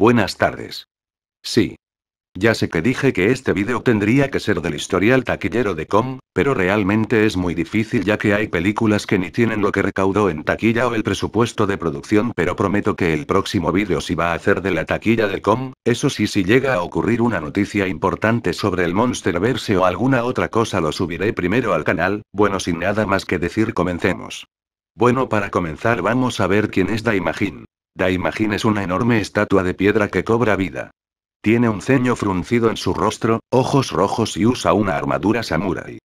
Buenas tardes. Sí. Ya sé que dije que este video tendría que ser del historial taquillero de Com, pero realmente es muy difícil ya que hay películas que ni tienen lo que recaudó en taquilla o el presupuesto de producción pero prometo que el próximo video sí va a hacer de la taquilla de Com, eso sí si llega a ocurrir una noticia importante sobre el Monsterverse o alguna otra cosa lo subiré primero al canal, bueno sin nada más que decir comencemos. Bueno para comenzar vamos a ver quién es Daimajin. Daimajin es una enorme estatua de piedra que cobra vida. Tiene un ceño fruncido en su rostro, ojos rojos y usa una armadura samurai.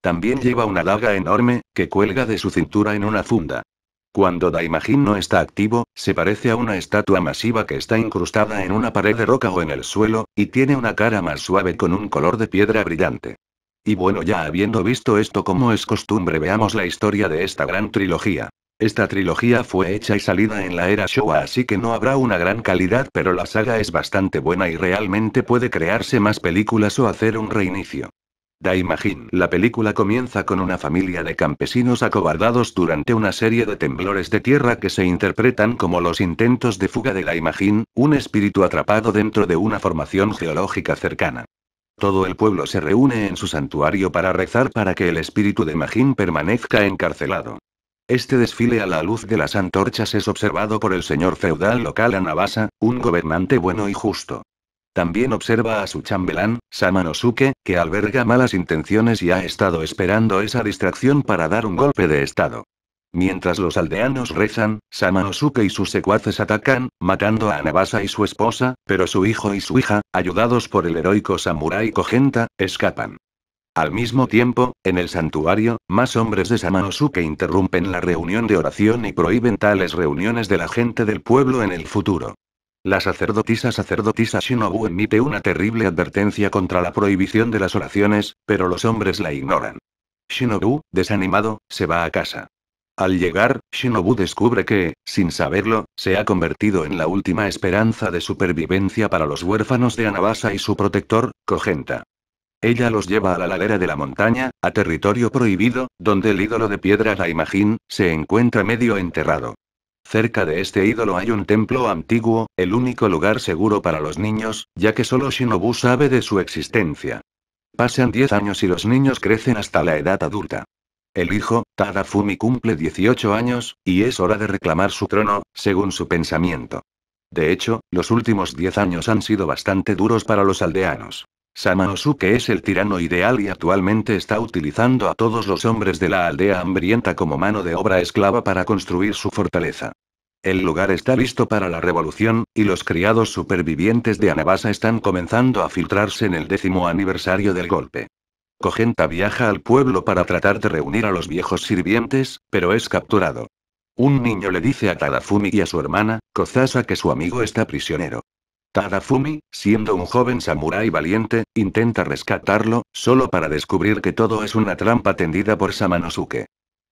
También lleva una daga enorme, que cuelga de su cintura en una funda. Cuando Daimajin no está activo, se parece a una estatua masiva que está incrustada en una pared de roca o en el suelo, y tiene una cara más suave con un color de piedra brillante. Y bueno, ya habiendo visto esto como es costumbre, veamos la historia de esta gran trilogía. Esta trilogía fue hecha y salida en la era Showa así que no habrá una gran calidad pero la saga es bastante buena y realmente puede crearse más películas o hacer un reinicio. Daimajin. La película comienza con una familia de campesinos acobardados durante una serie de temblores de tierra que se interpretan como los intentos de fuga de Daimajin, un espíritu atrapado dentro de una formación geológica cercana. Todo el pueblo se reúne en su santuario para rezar para que el espíritu de Majin permanezca encarcelado. Este desfile a la luz de las antorchas es observado por el señor feudal local Anabasa, un gobernante bueno y justo. También observa a su chambelán, Samanosuke, que alberga malas intenciones y ha estado esperando esa distracción para dar un golpe de estado. Mientras los aldeanos rezan, Samanosuke y sus secuaces atacan, matando a Anabasa y su esposa, pero su hijo y su hija, ayudados por el heroico samurai Kogenta, escapan. Al mismo tiempo, en el santuario, más hombres de Samanosuke interrumpen la reunión de oración y prohíben tales reuniones de la gente del pueblo en el futuro. La sacerdotisa sacerdotisa Shinobu emite una terrible advertencia contra la prohibición de las oraciones, pero los hombres la ignoran. Shinobu, desanimado, se va a casa. Al llegar, Shinobu descubre que, sin saberlo, se ha convertido en la última esperanza de supervivencia para los huérfanos de Anabasa y su protector, Cogenta. Ella los lleva a la ladera de la montaña, a territorio prohibido, donde el ídolo de piedra Raimajin se encuentra medio enterrado. Cerca de este ídolo hay un templo antiguo, el único lugar seguro para los niños, ya que solo Shinobu sabe de su existencia. Pasan 10 años y los niños crecen hasta la edad adulta. El hijo, Tadafumi cumple 18 años, y es hora de reclamar su trono, según su pensamiento. De hecho, los últimos 10 años han sido bastante duros para los aldeanos. Samaosuke es el tirano ideal y actualmente está utilizando a todos los hombres de la aldea hambrienta como mano de obra esclava para construir su fortaleza. El lugar está listo para la revolución, y los criados supervivientes de Anabasa están comenzando a filtrarse en el décimo aniversario del golpe. Kogenta viaja al pueblo para tratar de reunir a los viejos sirvientes, pero es capturado. Un niño le dice a Tadafumi y a su hermana, Kozasa, que su amigo está prisionero. Tadafumi, siendo un joven samurái valiente, intenta rescatarlo, solo para descubrir que todo es una trampa tendida por Samanosuke.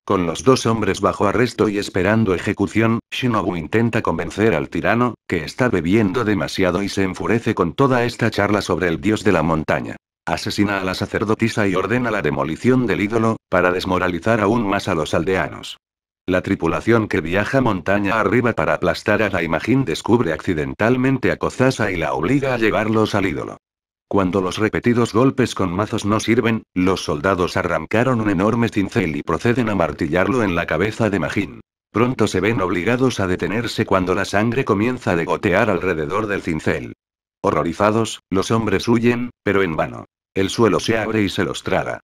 Con los dos hombres bajo arresto y esperando ejecución, Shinobu intenta convencer al tirano, que está bebiendo demasiado y se enfurece con toda esta charla sobre el dios de la montaña. Asesina a la sacerdotisa y ordena la demolición del ídolo, para desmoralizar aún más a los aldeanos. La tripulación que viaja montaña arriba para aplastar a la imagen descubre accidentalmente a Kozasa y la obliga a llevarlos al ídolo. Cuando los repetidos golpes con mazos no sirven, los soldados arrancaron un enorme cincel y proceden a martillarlo en la cabeza de Majin. Pronto se ven obligados a detenerse cuando la sangre comienza a degotear alrededor del cincel. Horrorizados, los hombres huyen, pero en vano. El suelo se abre y se los traga.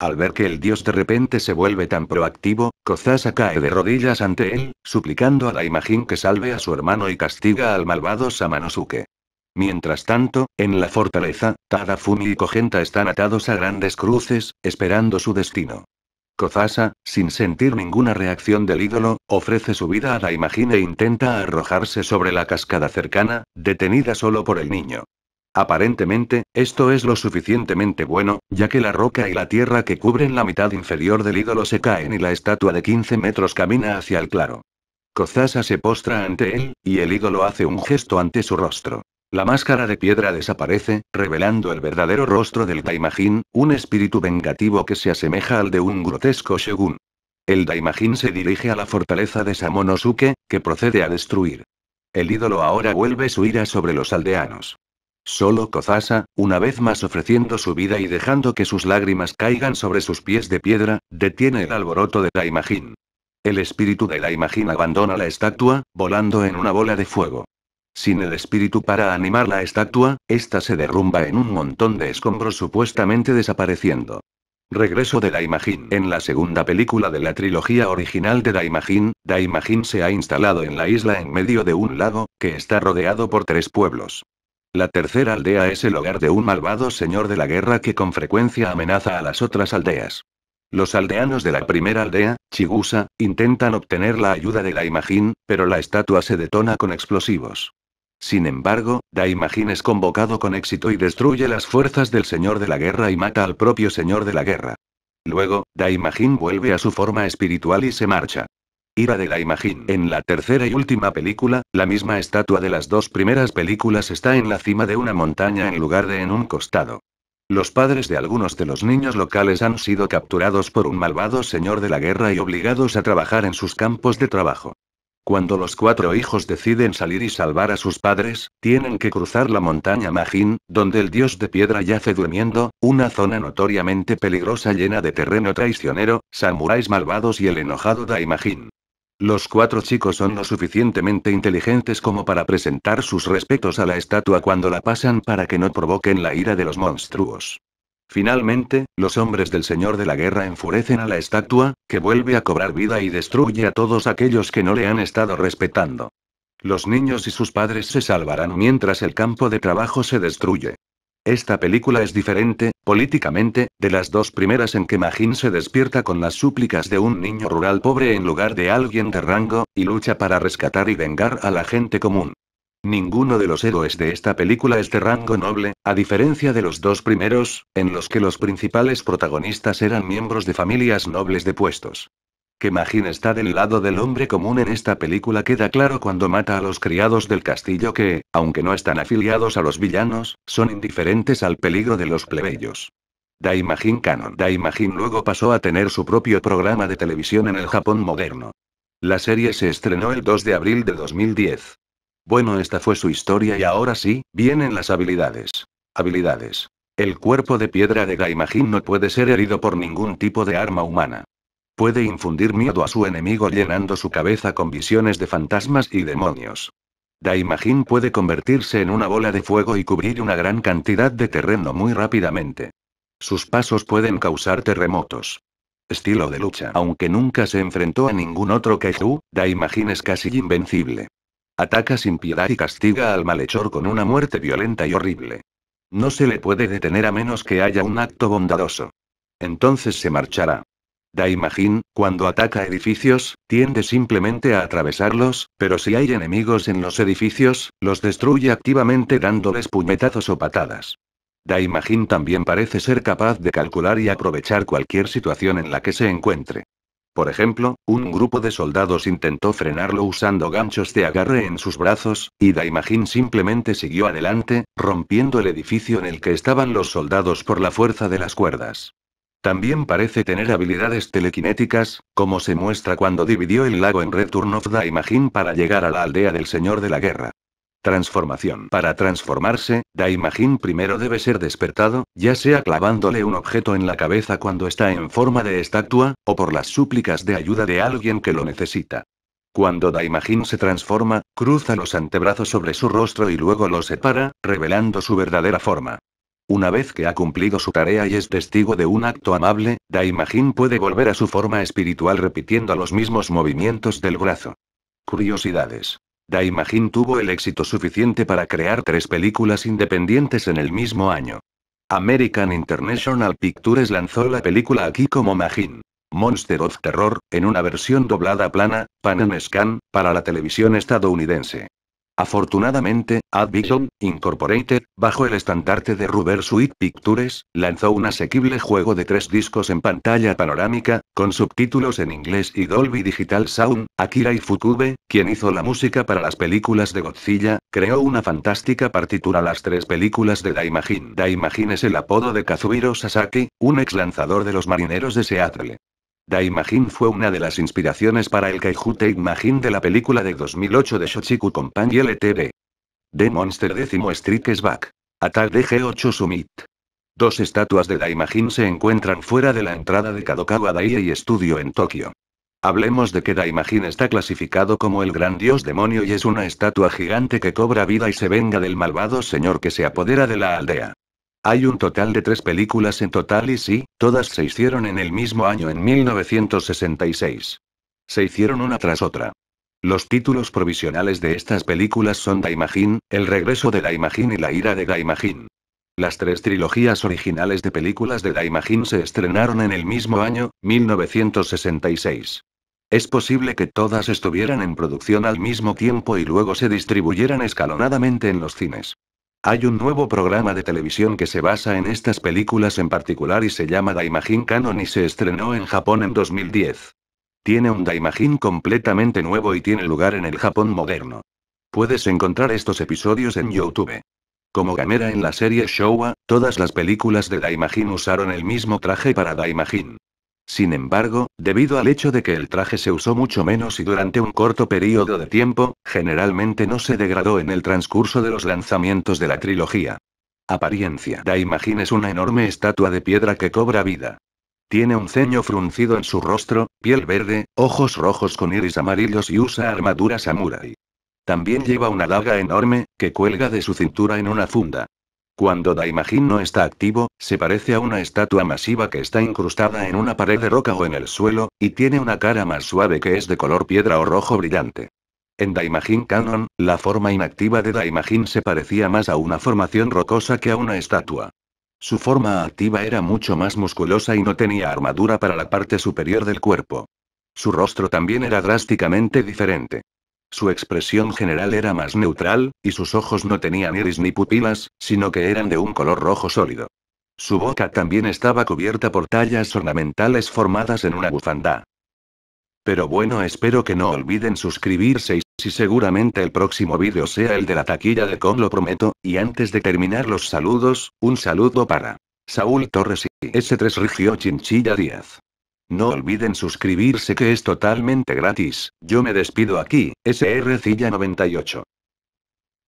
Al ver que el dios de repente se vuelve tan proactivo, Kozasa cae de rodillas ante él, suplicando a La imagen que salve a su hermano y castiga al malvado Samanosuke. Mientras tanto, en la fortaleza, Tadafumi y Kogenta están atados a grandes cruces, esperando su destino. Kozasa, sin sentir ninguna reacción del ídolo, ofrece su vida a Daimajin e intenta arrojarse sobre la cascada cercana, detenida solo por el niño. Aparentemente, esto es lo suficientemente bueno, ya que la roca y la tierra que cubren la mitad inferior del ídolo se caen y la estatua de 15 metros camina hacia el claro. Kozasa se postra ante él, y el ídolo hace un gesto ante su rostro. La máscara de piedra desaparece, revelando el verdadero rostro del Daimajin, un espíritu vengativo que se asemeja al de un grotesco shogun. El Daimajin se dirige a la fortaleza de Samonosuke, que procede a destruir. El ídolo ahora vuelve su ira sobre los aldeanos. Solo Kozasa, una vez más ofreciendo su vida y dejando que sus lágrimas caigan sobre sus pies de piedra, detiene el alboroto de la El espíritu de la abandona la estatua, volando en una bola de fuego. Sin el espíritu para animar la estatua, ésta se derrumba en un montón de escombros supuestamente desapareciendo. Regreso de Daimajin. En la segunda película de la trilogía original de Daimajin, Daimajin se ha instalado en la isla en medio de un lago, que está rodeado por tres pueblos. La tercera aldea es el hogar de un malvado señor de la guerra que con frecuencia amenaza a las otras aldeas. Los aldeanos de la primera aldea, Chigusa, intentan obtener la ayuda de Daimajin, pero la estatua se detona con explosivos. Sin embargo, Daimajin es convocado con éxito y destruye las fuerzas del Señor de la Guerra y mata al propio Señor de la Guerra. Luego, Daimajin vuelve a su forma espiritual y se marcha. Ira de la En la tercera y última película, la misma estatua de las dos primeras películas está en la cima de una montaña en lugar de en un costado. Los padres de algunos de los niños locales han sido capturados por un malvado señor de la guerra y obligados a trabajar en sus campos de trabajo. Cuando los cuatro hijos deciden salir y salvar a sus padres, tienen que cruzar la montaña Majin, donde el dios de piedra yace durmiendo, una zona notoriamente peligrosa llena de terreno traicionero, samuráis malvados y el enojado Daimajin. Los cuatro chicos son lo suficientemente inteligentes como para presentar sus respetos a la estatua cuando la pasan para que no provoquen la ira de los monstruos. Finalmente, los hombres del Señor de la Guerra enfurecen a la estatua, que vuelve a cobrar vida y destruye a todos aquellos que no le han estado respetando. Los niños y sus padres se salvarán mientras el campo de trabajo se destruye. Esta película es diferente, políticamente, de las dos primeras en que Majin se despierta con las súplicas de un niño rural pobre en lugar de alguien de rango, y lucha para rescatar y vengar a la gente común. Ninguno de los héroes de esta película es de rango noble, a diferencia de los dos primeros, en los que los principales protagonistas eran miembros de familias nobles de puestos. Que Majin está del lado del hombre común en esta película queda claro cuando mata a los criados del castillo que, aunque no están afiliados a los villanos, son indiferentes al peligro de los plebeyos. Daimajin Canon Daimajin luego pasó a tener su propio programa de televisión en el Japón moderno. La serie se estrenó el 2 de abril de 2010. Bueno, esta fue su historia y ahora sí, vienen las habilidades. Habilidades. El cuerpo de piedra de Daimajin no puede ser herido por ningún tipo de arma humana. Puede infundir miedo a su enemigo llenando su cabeza con visiones de fantasmas y demonios. Daimajin puede convertirse en una bola de fuego y cubrir una gran cantidad de terreno muy rápidamente. Sus pasos pueden causar terremotos. Estilo de lucha. Aunque nunca se enfrentó a ningún otro Keju, Daimajin es casi invencible. Ataca sin piedad y castiga al malhechor con una muerte violenta y horrible. No se le puede detener a menos que haya un acto bondadoso. Entonces se marchará. Daimajin, cuando ataca edificios, tiende simplemente a atravesarlos, pero si hay enemigos en los edificios, los destruye activamente dándoles puñetazos o patadas. Daimajin también parece ser capaz de calcular y aprovechar cualquier situación en la que se encuentre. Por ejemplo, un grupo de soldados intentó frenarlo usando ganchos de agarre en sus brazos, y Daimajin simplemente siguió adelante, rompiendo el edificio en el que estaban los soldados por la fuerza de las cuerdas. También parece tener habilidades telequinéticas, como se muestra cuando dividió el lago en Return of the para llegar a la aldea del Señor de la Guerra. Transformación. Para transformarse, Daimajin primero debe ser despertado, ya sea clavándole un objeto en la cabeza cuando está en forma de estatua, o por las súplicas de ayuda de alguien que lo necesita. Cuando Daimajin se transforma, cruza los antebrazos sobre su rostro y luego los separa, revelando su verdadera forma. Una vez que ha cumplido su tarea y es testigo de un acto amable, Daimajin puede volver a su forma espiritual repitiendo los mismos movimientos del brazo. Curiosidades. Daimajin tuvo el éxito suficiente para crear tres películas independientes en el mismo año. American International Pictures lanzó la película aquí como Majin. Monster of Terror, en una versión doblada plana, Pan Scan, para la televisión estadounidense. Afortunadamente, Advision, Incorporated, bajo el estandarte de Rubber Sweet Pictures, lanzó un asequible juego de tres discos en pantalla panorámica, con subtítulos en inglés y Dolby Digital Sound. Akira Ifukube, quien hizo la música para las películas de Godzilla, creó una fantástica partitura a las tres películas de Daimajin. Daimajin es el apodo de Kazuhiro Sasaki, un ex lanzador de los marineros de Seattle. Daimajin fue una de las inspiraciones para el Kaiju Imagine de la película de 2008 de Shochiku Company LTV. The Monster Décimo Streak is back. Attack de G8 Summit. Dos estatuas de Daimajin se encuentran fuera de la entrada de Kadokawa Daiei Studio en Tokio. Hablemos de que Daimajin está clasificado como el gran dios demonio y es una estatua gigante que cobra vida y se venga del malvado señor que se apodera de la aldea. Hay un total de tres películas en total y sí, todas se hicieron en el mismo año en 1966. Se hicieron una tras otra. Los títulos provisionales de estas películas son Daimajin, El regreso de Daimajin y La ira de Daimajin. Las tres trilogías originales de películas de Daimajin se estrenaron en el mismo año, 1966. Es posible que todas estuvieran en producción al mismo tiempo y luego se distribuyeran escalonadamente en los cines. Hay un nuevo programa de televisión que se basa en estas películas en particular y se llama Daimajin Canon y se estrenó en Japón en 2010. Tiene un Daimajin completamente nuevo y tiene lugar en el Japón moderno. Puedes encontrar estos episodios en YouTube. Como Gamera en la serie Showa, todas las películas de Daimajin usaron el mismo traje para Daimajin. Sin embargo, debido al hecho de que el traje se usó mucho menos y durante un corto periodo de tiempo, generalmente no se degradó en el transcurso de los lanzamientos de la trilogía. Apariencia. imagen es una enorme estatua de piedra que cobra vida. Tiene un ceño fruncido en su rostro, piel verde, ojos rojos con iris amarillos y usa armadura samurai. También lleva una daga enorme, que cuelga de su cintura en una funda. Cuando Daimajin no está activo, se parece a una estatua masiva que está incrustada en una pared de roca o en el suelo, y tiene una cara más suave que es de color piedra o rojo brillante. En Daimajin Canon, la forma inactiva de Daimajin se parecía más a una formación rocosa que a una estatua. Su forma activa era mucho más musculosa y no tenía armadura para la parte superior del cuerpo. Su rostro también era drásticamente diferente. Su expresión general era más neutral, y sus ojos no tenían iris ni pupilas, sino que eran de un color rojo sólido. Su boca también estaba cubierta por tallas ornamentales formadas en una bufanda. Pero bueno, espero que no olviden suscribirse y si seguramente el próximo vídeo sea el de la taquilla de con lo prometo, y antes de terminar los saludos, un saludo para Saúl Torres y S3 Rigio Chinchilla Díaz. No olviden suscribirse que es totalmente gratis. Yo me despido aquí, SRcilla98.